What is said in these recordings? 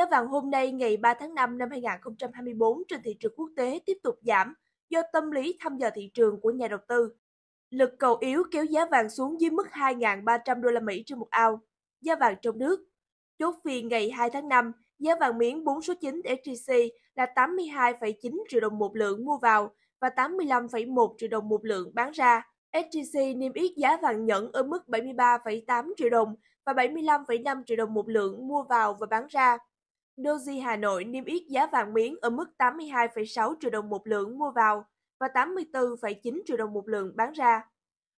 Giá vàng hôm nay ngày 3 tháng 5 năm 2024 trên thị trường quốc tế tiếp tục giảm do tâm lý thăm dò thị trường của nhà đầu tư. Lực cầu yếu kéo giá vàng xuống dưới mức 2.300 đô la Mỹ trên một ao. Giá vàng trong nước. Chốt phiên ngày 2 tháng 5, giá vàng miếng 4 số 9 SJC là 82,9 triệu đồng một lượng mua vào và 85,1 triệu đồng một lượng bán ra. SJC niêm yết giá vàng nhẫn ở mức 73,8 triệu đồng và 75,5 triệu đồng một lượng mua vào và bán ra. Doji Hà Nội niêm yết giá vàng miếng ở mức 82,6 triệu đồng một lượng mua vào và 84,9 triệu đồng một lượng bán ra.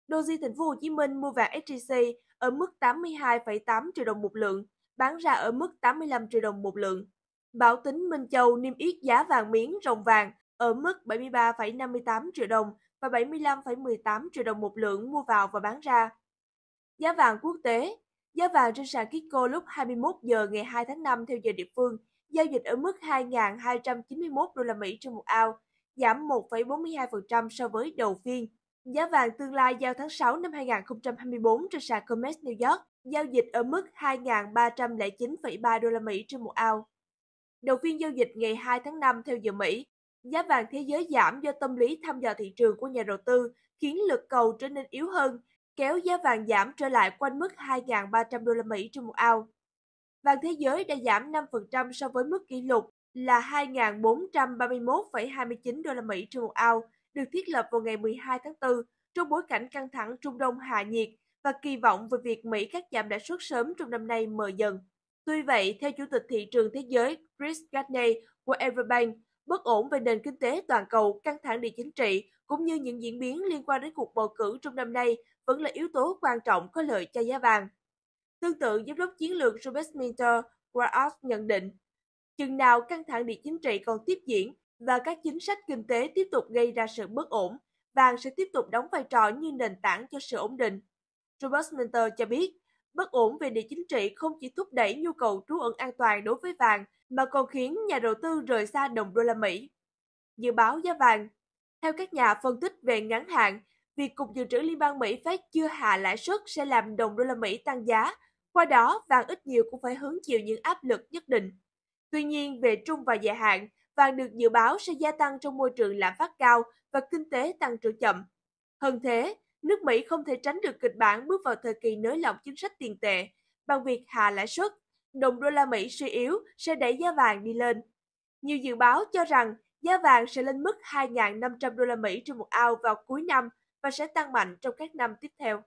Doji Thành phố Hồ Chí Minh mua vàng SJC ở mức 82,8 triệu đồng một lượng, bán ra ở mức 85 triệu đồng một lượng. Bảo tính Minh Châu niêm yết giá vàng miếng rồng vàng ở mức 73,58 triệu đồng và 75,18 triệu đồng một lượng mua vào và bán ra. Giá vàng quốc tế Giá vàng trên sàn Kiko lúc 21 giờ ngày 2 tháng 5 theo giờ địa phương giao dịch ở mức 2.291 đô la Mỹ trên một ao, giảm 1,42% so với đầu phiên. Giá vàng tương lai giao tháng 6 năm 2024 trên sàn COMEX New York giao dịch ở mức 2.309,3 đô la Mỹ trên một ao. Đầu phiên giao dịch ngày 2 tháng 5 theo giờ Mỹ, giá vàng thế giới giảm do tâm lý thăm dò thị trường của nhà đầu tư khiến lực cầu trở nên yếu hơn kéo giá vàng giảm trở lại quanh mức 2.300 đô la Mỹ trên một ao. Vàng thế giới đã giảm 5% so với mức kỷ lục là 2.431,29 đô la Mỹ trên một ao, được thiết lập vào ngày 12 tháng 4 trong bối cảnh căng thẳng Trung Đông hạ nhiệt và kỳ vọng về việc Mỹ cắt giảm lãi suất sớm trong năm nay mờ dần. Tuy vậy, theo Chủ tịch Thị trường Thế giới Chris Gatney của Everbank, bất ổn về nền kinh tế toàn cầu, căng thẳng địa chính trị cũng như những diễn biến liên quan đến cuộc bầu cử trong năm nay vẫn là yếu tố quan trọng có lợi cho giá vàng. Tương tự, giám đốc chiến lược Robert Minter Graos nhận định, chừng nào căng thẳng địa chính trị còn tiếp diễn và các chính sách kinh tế tiếp tục gây ra sự bất ổn, vàng sẽ tiếp tục đóng vai trò như nền tảng cho sự ổn định. Robert Minter cho biết, bất ổn về địa chính trị không chỉ thúc đẩy nhu cầu trú ẩn an toàn đối với vàng mà còn khiến nhà đầu tư rời xa đồng đô la Mỹ. Dự báo giá vàng Theo các nhà phân tích về ngắn hạn, việc Cục Dự trữ Liên bang Mỹ Fed chưa hạ lãi suất sẽ làm đồng đô la Mỹ tăng giá, qua đó vàng ít nhiều cũng phải hứng chịu những áp lực nhất định. Tuy nhiên, về trung và dài hạn, vàng được dự báo sẽ gia tăng trong môi trường lạm phát cao và kinh tế tăng trưởng chậm. Hơn thế, nước Mỹ không thể tránh được kịch bản bước vào thời kỳ nới lỏng chính sách tiền tệ bằng việc hạ lãi suất đồng đô la Mỹ suy yếu sẽ đẩy giá vàng đi lên. Nhiều dự báo cho rằng giá vàng sẽ lên mức 2.500 đô la Mỹ trên một ao vào cuối năm và sẽ tăng mạnh trong các năm tiếp theo.